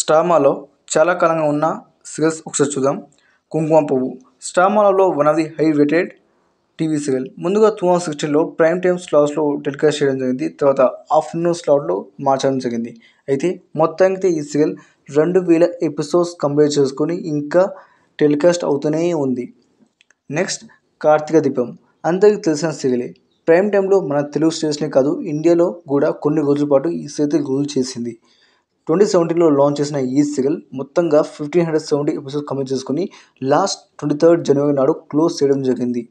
స్టామాలో చాలా కాలంగా ఉన్న సీరియల్స్ ఒకసారి చూద్దాం కుంకుమ పువ్వు స్టామాలలో one of the high rated TV serial ముందుగా టూ థౌసండ్ సిక్స్టీన్లో ప్రైమ్ టైమ్ స్లాట్స్లో టెలికాస్ట్ చేయడం జరిగింది తర్వాత ఆఫ్టర్నూన్ స్లాట్లో మార్చడం జరిగింది అయితే మొత్తానికి ఈ సీరియల్ రెండు వేల ఎపిసోడ్స్ కంప్లీట్ చేసుకొని ఇంకా టెలికాస్ట్ అవుతూనే ఉంది నెక్స్ట్ కార్తీక దీపం అందరికీ తెలిసిన సీరియలే ప్రైమ్ టైంలో మన తెలుగు స్టేట్స్నే కాదు ఇండియాలో కూడా కొన్ని రోజుల పాటు ఈ సీరియల్ రూల్ చేసింది ట్వంటీ సెవెంటీన్లో లాంచ్ చేసిన ఈ సీరియల్ మొత్తంగా fifteen hundred seventy episodes complete చేసుకుని లాస్ట్ ట్వంటీ థర్డ్ జనవరి నాడు క్లోజ్ చేయడం జరిగింది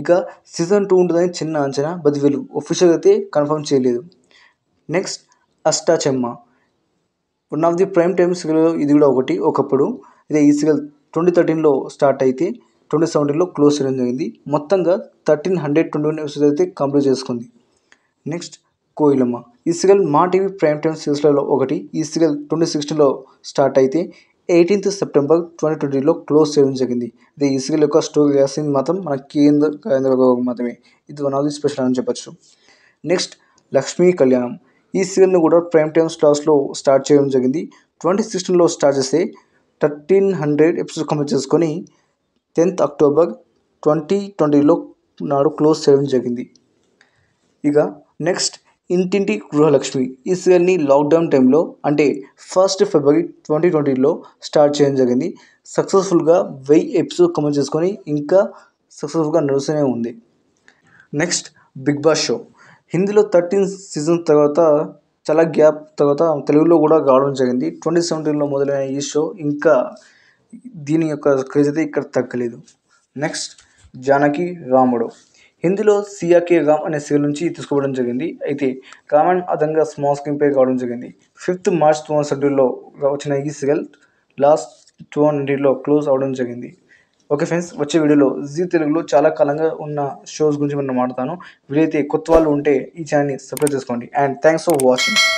ఇక సీజన్ టూ ఉంటుందని చిన్న అంచనా బట్ వీళ్ళు ఒఫీషియల్ అయితే కన్ఫర్మ్ చేయలేదు next Ashtachamma one of the prime time సిగల్ ఇది కూడా ఒకటి ఒకప్పుడు ఇదే ఈ సీరియల్ ట్వంటీ థర్టీన్లో స్టార్ట్ అయితే ట్వంటీ సెవెంటీన్లో క్లోజ్ చేయడం జరిగింది మొత్తంగా thirteen hundred twenty one episode అయితే కంప్లీట్ చేసుకుంది నెక్స్ట్ కోయిలమ్మ ఈ సీరియల్ మా టీవీ ప్రైమ్ టైమ్ సీరియల్స్లలో ఒకటి ఈ సీరియల్ ట్వంటీ సిక్స్టీలో స్టార్ట్ అయితే ఎయిటీన్త్ సెప్టెంబర్ ట్వంటీ ట్వంటీలో క్లోజ్ చేయడం జరిగింది అయితే ఈ సీరియల్ యొక్క స్టోరీ రాసింది మాత్రం మన కేంద్ర కేంద్ర మాత్రమే ఇది వన్ ఆఫ్ ది స్పెషల్ అని చెప్పచ్చు నెక్స్ట్ లక్ష్మీ కళ్యాణం ఈ సీరియల్ను కూడా ప్రైమ్ టైమ్ స్లాస్లో స్టార్ట్ చేయడం జరిగింది ట్వంటీ సిక్స్టీన్లో స్టార్ట్ చేస్తే థర్టీన్ హండ్రెడ్ ఎపిసోడ్ కంప్లీట్ చేసుకొని టెన్త్ అక్టోబర్ ట్వంటీ ట్వంటీలో నాడు క్లోజ్ చేయడం జరిగింది ఇక నెక్స్ట్ ఇంటింటి గృహలక్ష్మి ఈ సీరియల్ని లాక్డౌన్ టైంలో అంటే ఫస్ట్ ఫిబ్రవరి ట్వంటీ ట్వంటీలో స్టార్ట్ చేయడం జరిగింది సక్సెస్ఫుల్గా వెయ్యి ఎపిసోడ్ కమెంట్ చేసుకొని ఇంకా సక్సెస్ఫుల్గా నడుస్తూనే ఉంది నెక్స్ట్ బిగ్ బాస్ షో హిందీలో థర్టీన్ సీజన్ తర్వాత చాలా గ్యాప్ తర్వాత తెలుగులో కూడా రావడం జరిగింది ట్వంటీ సెవెంటీన్లో మొదలైన ఈ షో ఇంకా దీని యొక్క క్రేజ్ అయితే ఇక్కడ తగ్గలేదు నెక్స్ట్ జానకి రాముడు హిందీలో సియాకే రామ్ అనే సీరియల్ నుంచి తీసుకోవడం జరిగింది అయితే రామాయణ్ అదంగా స్మాల్ స్క్రీన్ పే కావడం జరిగింది ఫిఫ్త్ మార్చ్ టూ థౌసండ్ వచ్చిన ఈ సీరియల్ లాస్ట్ టూ హండ్రెడ్లో క్లోజ్ అవడం జరిగింది ఓకే ఫ్రెండ్స్ వచ్చే వీడియోలో జీ తెలుగులో చాలా కాలంగా ఉన్న షోస్ గురించి మనం మాట్లాడతాను వీలైతే కొత్త వాళ్ళు ఉంటే ఈ ఛానల్ని సబ్స్క్రైబ్ చేసుకోండి అండ్ థ్యాంక్స్ ఫర్ వాచింగ్